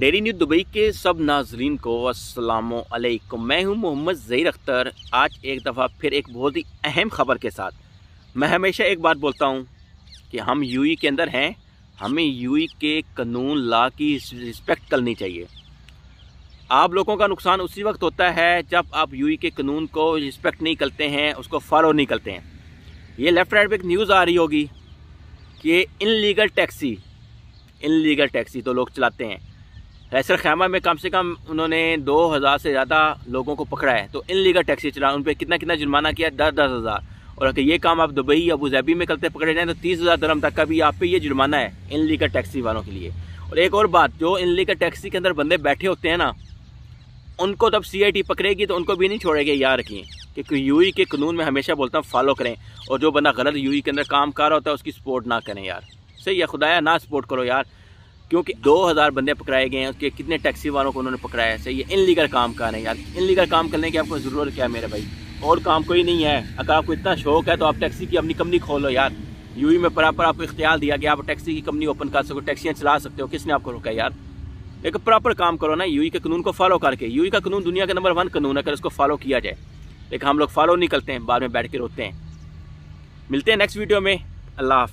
daily news Dubai के सब नाजरीन को असलकुम मैं हूं मोहम्मद ज़हीर अख्तर आज एक दफ़ा फिर एक बहुत ही अहम ख़बर के साथ मैं हमेशा एक बात बोलता हूं कि हम यूई के अंदर हैं हमें यूई के कानून ला की रिस्पेक्ट करनी चाहिए आप लोगों का नुकसान उसी वक्त होता है जब आप यूई के कानून को रिस्पेक्ट नहीं करते हैं उसको फॉलो नहीं करते हैं ये लेफ़्ट राइट पर एक न्यूज़ आ रही होगी कि illegal taxi illegal taxi तो लोग चलाते हैं ऐसर खैमा में कम से कम उन्होंने 2000 से ज़्यादा लोगों को पकड़ा है तो इन लीगल टैक्सी चला उन पर कितना कितना जुर्माना किया दस दस हज़ार और अगर ये काम आप दुबई या अबूजैबी में करते पकड़े जाएँ तो तीस हज़ार दरम तक का भी आप पे ये जुर्माना है इन लीगल टैक्सी वालों के लिए और एक और बात जो इन लीगल टैक्सी के अंदर बंदे बैठे होते हैं ना उनको तब सी पकड़ेगी तो उनको भी नहीं छोड़ेगी याद रखें क्योंकि यू के कानून में हमेशा बोलता हूँ फॉलो करें और जो बंदा गलत यू के अंदर काम कर रहा होता है उसकी सपोर्ट ना करें यार सही है खुदाया ना सपोर्ट करो यार क्योंकि 2000 बंदे पकड़ाए गए हैं उसके कितने टैक्सी वालों को उन्होंने पकड़ाया है सही है इनलीगल काम कर रहे हैं यार इनलीगल काम करने की आपको ज़रूरत क्या है मेरे भाई और काम कोई नहीं है अगर आपको इतना शौक है तो आप टैक्सी की अपनी कंपनी खोलो यार यूई में प्रॉपर आपको इख्तियार दिया कि आप टैक्सी की कंपनी ओपन कर सको टैक्सियाँ चला सकते हो किसने आपको रोका यार एक प्रॉपर काम करो ना यू के कानून को फॉलो करके यू का कानून दुनिया का नंबर वन कानून है अगर उसको फॉलो किया जाए लेकिन हम लोग फॉलो नहीं करते हैं बाद में बैठ के रोते हैं मिलते हैं नेक्स्ट वीडियो में अल्लाह